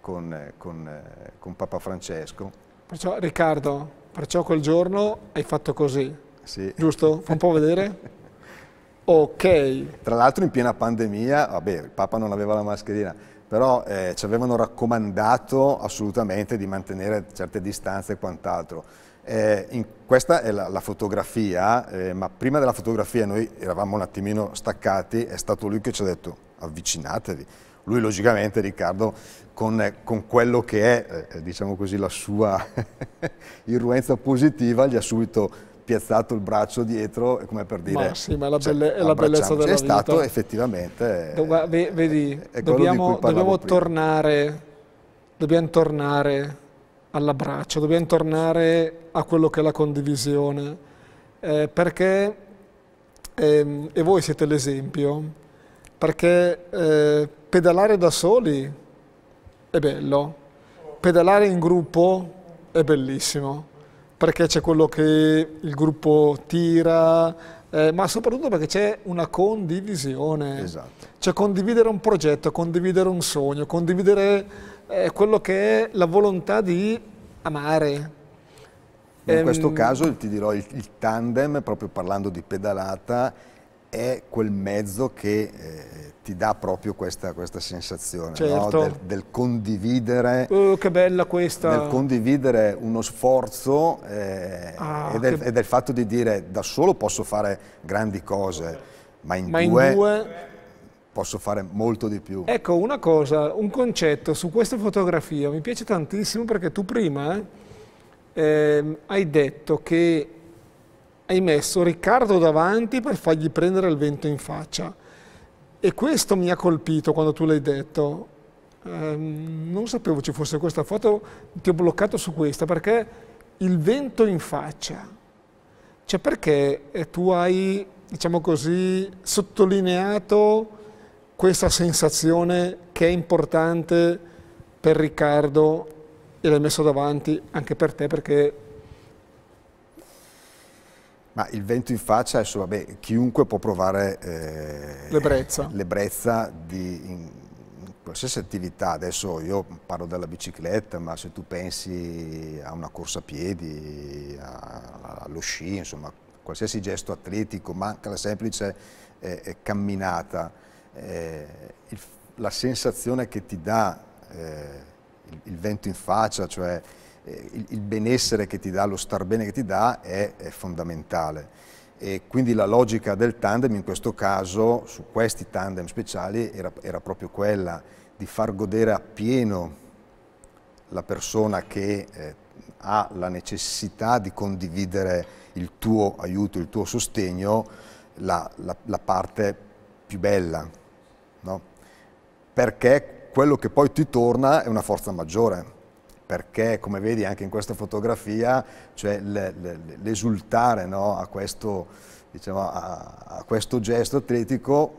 con, con, eh, con Papa Francesco. Perciò Riccardo, perciò quel giorno hai fatto così, sì. giusto? Fa un po' vedere. *laughs* Ok. Tra l'altro in piena pandemia, vabbè, il Papa non aveva la mascherina, però eh, ci avevano raccomandato assolutamente di mantenere certe distanze e quant'altro. Eh, questa è la, la fotografia, eh, ma prima della fotografia noi eravamo un attimino staccati, è stato lui che ci ha detto avvicinatevi. Lui logicamente, Riccardo, con, eh, con quello che è, eh, eh, diciamo così, la sua *laughs* irruenza positiva, gli ha subito piazzato il braccio dietro, come per dire... Ma sì, ma è la, cioè, è la bellezza della è vita. È stato effettivamente... Dove, vedi, è, dobbiamo, dobbiamo, tornare, dobbiamo tornare all'abbraccio, dobbiamo tornare a quello che è la condivisione, eh, perché, eh, e voi siete l'esempio, perché eh, pedalare da soli è bello, pedalare in gruppo è bellissimo perché c'è quello che il gruppo tira, eh, ma soprattutto perché c'è una condivisione. Esatto. Cioè condividere un progetto, condividere un sogno, condividere eh, quello che è la volontà di amare. In ehm... questo caso ti dirò il, il tandem, proprio parlando di pedalata, è quel mezzo che eh, ti dà proprio questa, questa sensazione certo. no? del, del, condividere uh, che bella questa del condividere uno sforzo eh, ah, e, del, che... e, del, fatto di dire da solo posso fare grandi cose ma in, ma due, in due posso fare molto di più ecco una cosa un concetto su questa fotografia mi piace tantissimo perché tu prima eh, hai detto che hai messo Riccardo davanti per fargli prendere il vento in faccia. E questo mi ha colpito quando tu l'hai detto. Ehm, non sapevo ci fosse questa foto, ti ho bloccato su questa perché il vento in faccia. Cioè perché eh, tu hai, diciamo così, sottolineato questa sensazione che è importante per Riccardo e l'hai messo davanti anche per te perché ma il vento in faccia, adesso vabbè, chiunque può provare eh, l'ebbrezza di in, in qualsiasi attività. Adesso io parlo della bicicletta, ma se tu pensi a una corsa a piedi, a, a, allo sci, insomma, qualsiasi gesto atletico, manca la semplice eh, eh, camminata, eh, il, la sensazione che ti dà eh, il, il vento in faccia, cioè eh, il, benessere che ti dà, lo star bene che ti dà è, è fondamentale. E quindi la logica del tandem in questo caso, su questi tandem speciali, era, era proprio quella di far godere appieno la persona che eh, ha la necessità di condividere il tuo aiuto, il tuo sostegno, la, la, la parte più bella, no? perché quello che poi ti torna è una forza maggiore perché come vedi anche in questa fotografia cioè l'esultare no, a, diciamo, a, a questo gesto atletico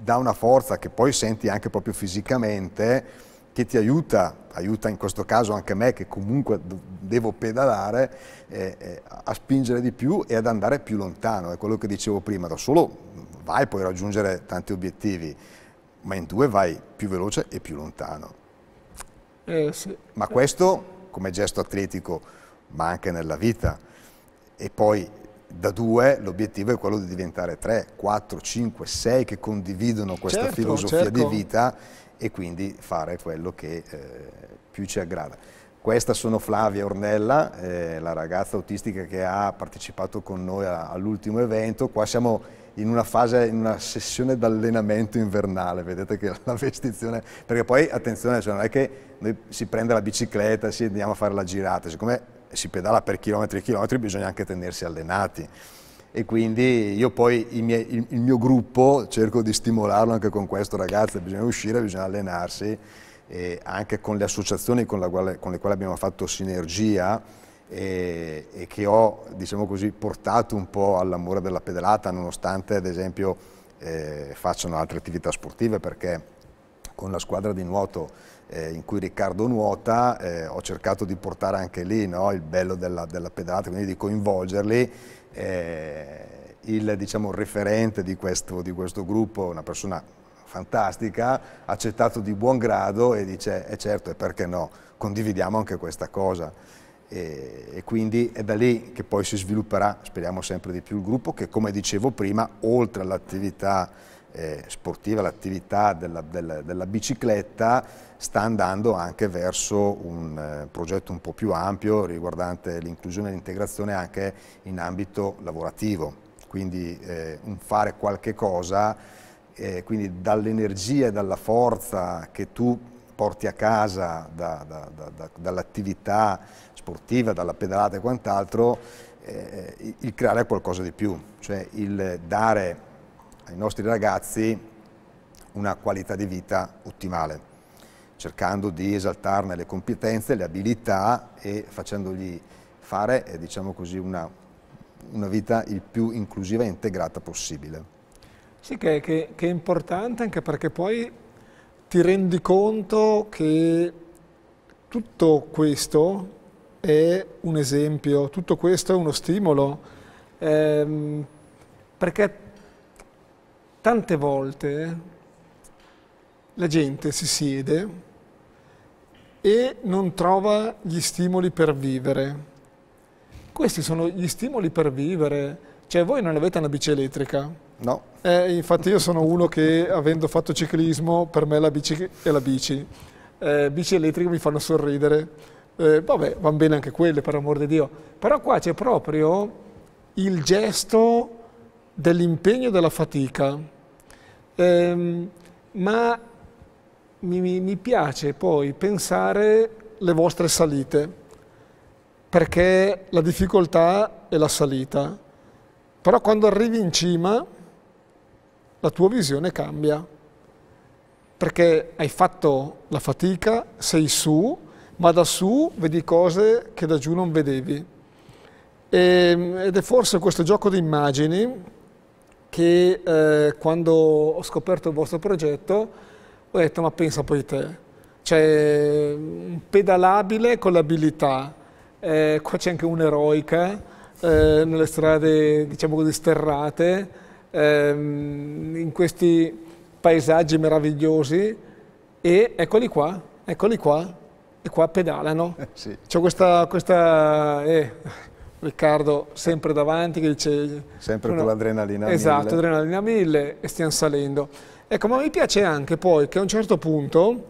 dà una forza che poi senti anche proprio fisicamente che ti aiuta, aiuta in questo caso anche me che comunque devo pedalare, eh, eh, a spingere di più e ad andare più lontano, è quello che dicevo prima, da solo vai puoi raggiungere tanti obiettivi, ma in due vai più veloce e più lontano. Eh, sì. Ma questo come gesto atletico, ma anche nella vita. E poi da due l'obiettivo è quello di diventare tre, quattro, cinque, sei che condividono questa certo, filosofia certo. di vita e quindi fare quello che eh, più ci aggrada. Questa sono Flavia Ornella, eh, la ragazza autistica che ha partecipato con noi all'ultimo evento. Qua siamo in una fase, in una sessione d'allenamento invernale, vedete che *laughs* la vestizione, perché poi attenzione, cioè non è che noi si prende la bicicletta, e andiamo a fare la girata, siccome si pedala per chilometri e chilometri bisogna anche tenersi allenati e quindi io poi miei, il, il, mio gruppo cerco di stimolarlo anche con questo ragazzi, bisogna uscire, bisogna allenarsi e anche con le associazioni con, quale, con le quali abbiamo fatto sinergia e, e che ho diciamo così, portato un po' all'amore della pedalata nonostante ad esempio eh, facciano altre attività sportive perché con la squadra di nuoto eh, in cui Riccardo nuota eh, ho cercato di portare anche lì no, il bello della, della, pedalata, quindi di coinvolgerli. Eh, il diciamo, referente di questo, di questo gruppo, una persona fantastica, accettato di buon grado e dice, eh certo, e perché no, condividiamo anche questa cosa e, e quindi è da lì che poi si svilupperà, speriamo sempre di più, il gruppo che come dicevo prima, oltre all'attività eh, sportiva, all'attività della, della, della, bicicletta sta andando anche verso un eh, progetto un po' più ampio riguardante l'inclusione e l'integrazione anche in ambito lavorativo, quindi eh, un fare qualche cosa, eh, quindi dall'energia e dalla forza che tu porti a casa da, da, da, dall'attività sportiva, dalla pedalata e quant'altro, eh, il creare qualcosa di più, cioè il dare ai nostri ragazzi una qualità di vita ottimale, cercando di esaltarne le competenze, le abilità e facendogli fare, eh, diciamo così, una, una, vita il più inclusiva e integrata possibile. Sì, che, che, che è importante anche perché poi ti rendi conto che tutto questo è un esempio, tutto questo è uno stimolo, ehm, perché tante volte la gente si siede e non trova gli stimoli per vivere. Questi sono gli stimoli per vivere, cioè voi non avete una bici elettrica? No. Eh, infatti io sono uno che avendo fatto ciclismo per me la bici è la bici. Eh, bici elettriche mi fanno sorridere eh, vabbè, vanno bene anche quelle, per amor di Dio. Però qua c'è proprio il gesto dell'impegno e della fatica. Eh, ma mi, mi piace poi pensare le vostre salite, perché la difficoltà è la salita. Però quando arrivi in cima, la tua visione cambia, perché hai fatto la fatica, sei su, ma da su vedi cose che da giù non vedevi. E, ehm, ed è forse questo gioco di immagini che eh, quando ho scoperto il vostro progetto ho detto ma pensa poi te, c'è cioè, un pedalabile con l'abilità, eh, qua c'è anche un'eroica eh, nelle strade diciamo così sterrate, ehm, in questi paesaggi meravigliosi e eccoli qua, eccoli qua, e qua pedalano. Eh, sì. C'è questa, questa eh, Riccardo sempre davanti che dice... Sempre con l'adrenalina Esatto, mille. adrenalina 1000 e stiamo salendo. Ecco, ma mi piace anche poi che a un certo punto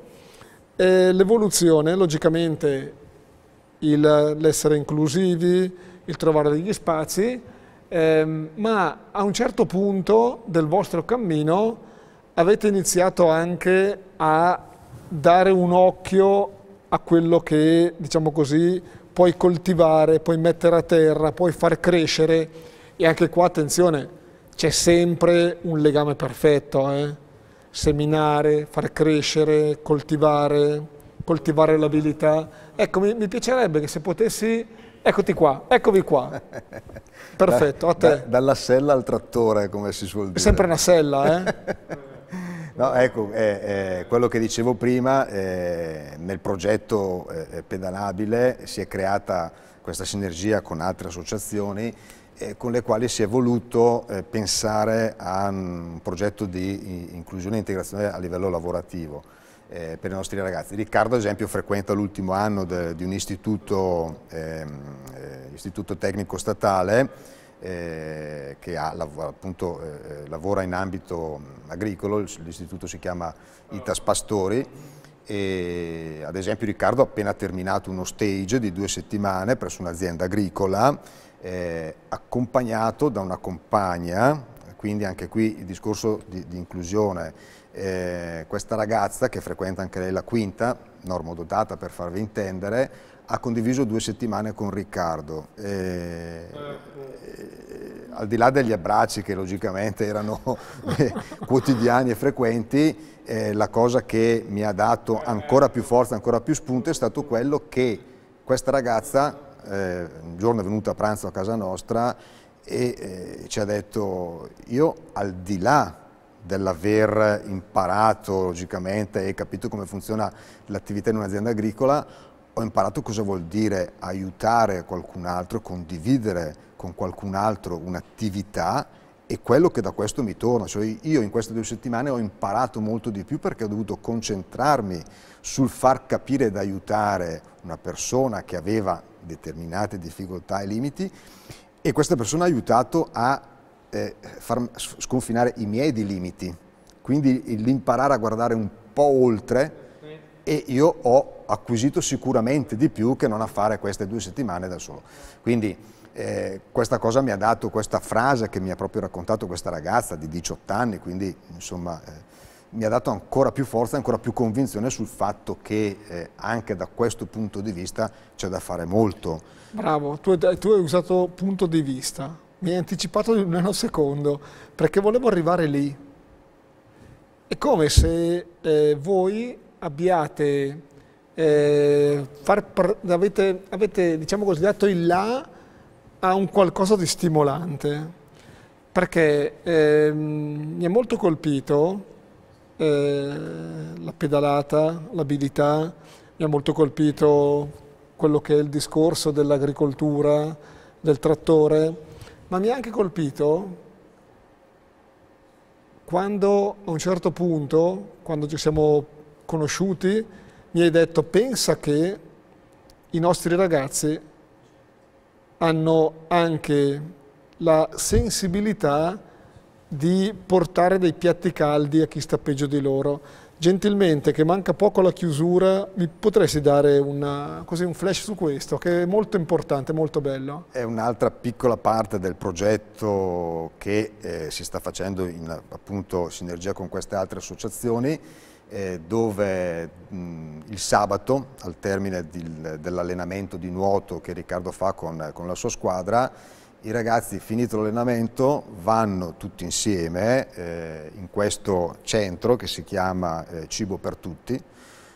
eh, l'evoluzione, logicamente l'essere inclusivi, il trovare degli spazi, ehm, ma a un certo punto del vostro cammino avete iniziato anche a dare un occhio a quello che, diciamo così, puoi coltivare, puoi mettere a terra, puoi far crescere. E anche qua, attenzione, c'è sempre un legame perfetto, eh? seminare, far crescere, coltivare, coltivare l'abilità. Ecco, mi, mi piacerebbe che se potessi Eccoti qua, eccovi qua. *laughs* Perfetto, a te. Da, dalla sella al trattore, come si suol dire. Sempre una sella, eh? *laughs* No, ecco, eh, eh, quello che dicevo prima, eh, nel progetto eh, eh, pedalabile si è creata questa sinergia con altre associazioni eh, con le quali si è voluto pensare a un progetto di inclusione e integrazione a livello lavorativo per i nostri ragazzi. Riccardo ad esempio frequenta l'ultimo anno de, di un istituto, ehm, istituto tecnico statale eh, che ha, appunto, eh, eh, lavora in ambito agricolo, l'istituto si chiama Itas Pastori, e ad esempio Riccardo ha appena terminato uno stage di due settimane presso un'azienda agricola, eh, accompagnato da una compagna quindi anche qui il discorso di, di inclusione. Eh, questa ragazza, che frequenta anche lei la quinta, normodotata per farvi intendere, ha condiviso due settimane con Riccardo. Eh, eh al di là degli abbracci che logicamente erano *laughs* eh, quotidiani e frequenti, eh, la cosa che mi ha dato ancora più forza, ancora più spunto è stato quello che questa ragazza, un giorno è venuta a pranzo a casa nostra, e eh, ci ha detto io al di là dell'aver imparato logicamente e capito come funziona l'attività in un'azienda agricola, ho imparato cosa vuol dire aiutare qualcun altro, condividere con qualcun altro un'attività e quello che da questo mi torna, cioè io in queste due settimane ho imparato molto di più perché ho dovuto concentrarmi sul far capire ed aiutare una persona che aveva determinate difficoltà e limiti e questa persona ha aiutato a eh, far sconfinare i miei limiti, quindi l'imparare a guardare un po' oltre e io ho acquisito sicuramente di più che non a fare queste due settimane da solo. Quindi eh, questa cosa mi ha dato questa frase che mi ha proprio raccontato questa ragazza di 18 anni, quindi insomma... Eh, mi ha dato ancora più forza, ancora più convinzione sul fatto che eh, anche da questo punto di vista c'è da fare molto. Bravo, tu, tu, hai usato punto di vista, mi hai anticipato di un secondo, perché volevo arrivare lì. È come se eh, voi abbiate, eh, far, avete, avete diciamo così, dato il là a un qualcosa di stimolante, perché ehm, mi ha molto colpito eh, la pedalata, l'abilità, mi ha molto colpito quello che è il discorso dell'agricoltura, del trattore, ma mi ha anche colpito quando a un certo punto, quando ci siamo conosciuti, mi hai detto pensa che i nostri ragazzi hanno anche la sensibilità di portare dei piatti caldi a chi sta peggio di loro. Gentilmente, che manca poco la chiusura, mi potresti dare una, così, un flash su questo, che è molto importante, molto bello? È un'altra piccola parte del progetto che eh, si sta facendo in appunto, sinergia con queste altre associazioni, eh, dove mh, il sabato, al termine dell'allenamento di nuoto che Riccardo fa con, con la sua squadra, i ragazzi finito l'allenamento vanno tutti insieme eh, in questo centro che si chiama eh, Cibo per Tutti,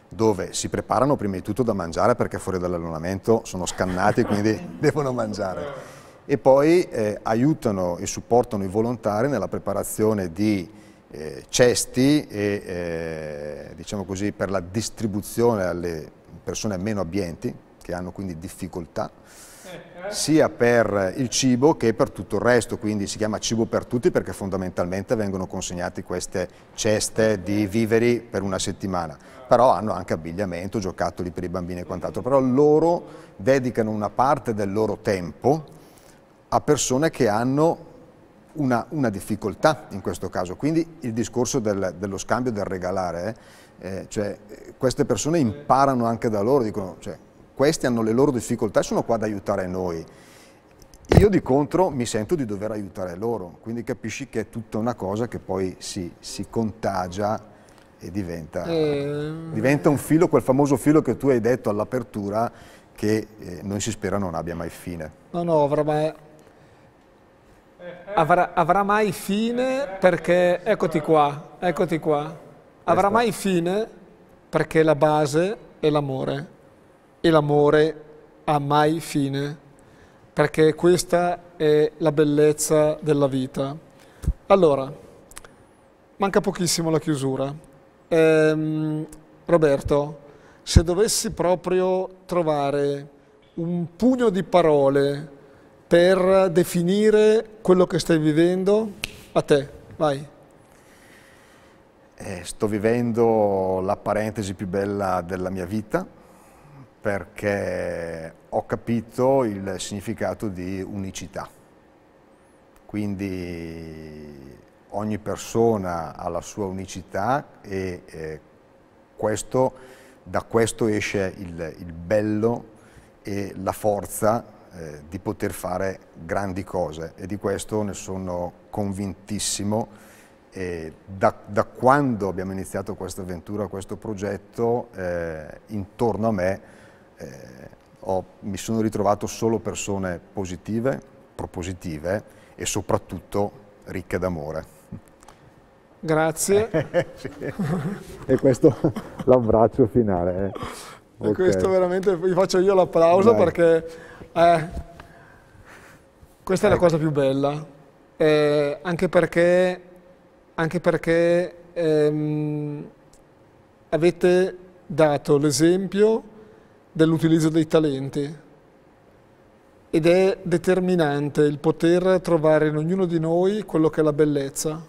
dove si preparano prima di tutto da mangiare perché fuori dall'allenamento sono scannati quindi *laughs* devono mangiare e poi eh, aiutano e supportano i volontari nella preparazione di eh, cesti e, eh, diciamo così, per la distribuzione alle persone meno abbienti che hanno quindi difficoltà sia per il cibo che per tutto il resto, quindi si chiama cibo per tutti perché fondamentalmente vengono consegnate queste ceste di viveri per una settimana, però hanno anche abbigliamento, giocattoli per i bambini e quant'altro, però loro dedicano una parte del loro tempo a persone che hanno una, una difficoltà in questo caso, quindi il discorso del, dello scambio, del regalare, eh, cioè queste persone imparano anche da loro, dicono, cioè, questi hanno le loro difficoltà e sono qua ad aiutare noi. Io di contro mi sento di dover aiutare loro, quindi capisci che è tutta una cosa che poi si, si contagia e diventa, e... Eh, diventa, un filo, quel famoso filo che tu hai detto all'apertura che eh, non si spera non abbia mai fine. No, no, avrà mai, avrà, avrà mai fine perché, eccoti qua, eccoti qua, avrà ecco. mai fine perché la base è l'amore e l'amore ha mai fine, perché questa è la bellezza della vita. Allora, manca pochissimo la chiusura. Ehm, Roberto, se dovessi proprio trovare un pugno di parole per definire quello che stai vivendo, a te, vai. Eh, sto vivendo la parentesi più bella della mia vita perché ho capito il significato di unicità. Quindi ogni persona ha la sua unicità e eh, questo, da questo esce il, il, bello e la forza eh, di poter fare grandi cose e di questo ne sono convintissimo. Da, da, quando abbiamo iniziato questa avventura, questo progetto, eh, intorno a me eh, ho, mi sono ritrovato solo persone positive, propositive e soprattutto ricche d'amore. Grazie. *laughs* e questo *laughs* l'abbraccio finale. Eh. Okay. Questo veramente, vi faccio io l'applauso perché eh, questa è la ecco. cosa più bella, eh, anche perché, anche perché ehm, avete dato l'esempio dell'utilizzo dei talenti ed è determinante il poter trovare in ognuno di noi quello che è la bellezza,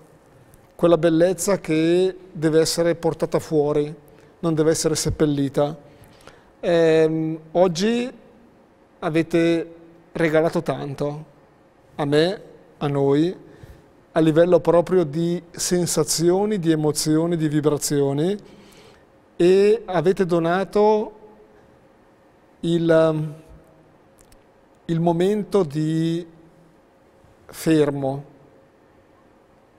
quella bellezza che deve essere portata fuori, non deve essere seppellita. Ehm, oggi avete regalato tanto a me, a noi, a livello proprio di sensazioni, di emozioni, di vibrazioni e avete donato il, um, il momento di fermo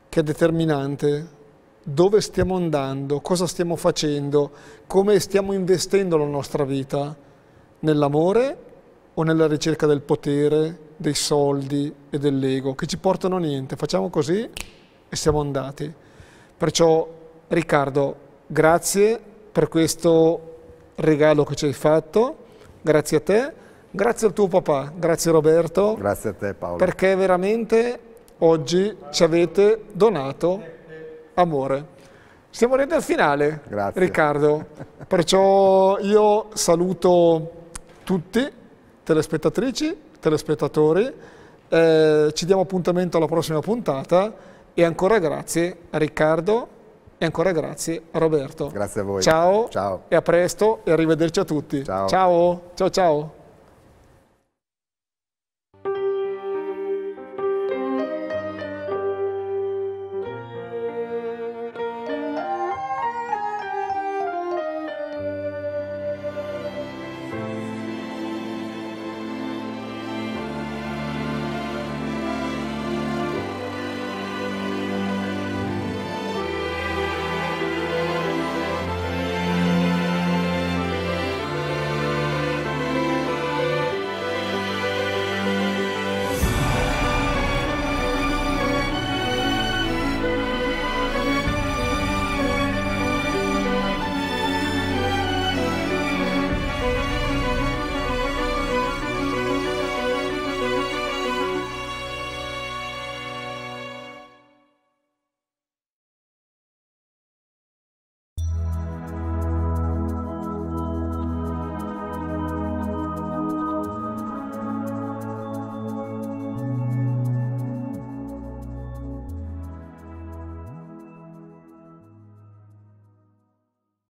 che è determinante, dove stiamo andando, cosa stiamo facendo, come stiamo investendo la nostra vita, nell'amore o nella ricerca del potere, dei soldi e dell'ego, che ci portano a niente. Facciamo così e siamo andati. Perciò Riccardo, grazie per questo regalo che ci hai fatto grazie a te, grazie al tuo papà, grazie Roberto. Grazie a te Paolo. Perché veramente oggi ci avete donato amore. Siamo arrivati al finale, grazie. Riccardo, *laughs* perciò io saluto tutti, telespettatrici, telespettatori, eh, ci diamo appuntamento alla prossima puntata e ancora grazie a Riccardo e ancora grazie Roberto. Grazie a voi. Ciao, ciao. e a presto e arrivederci a tutti. Ciao ciao ciao. ciao.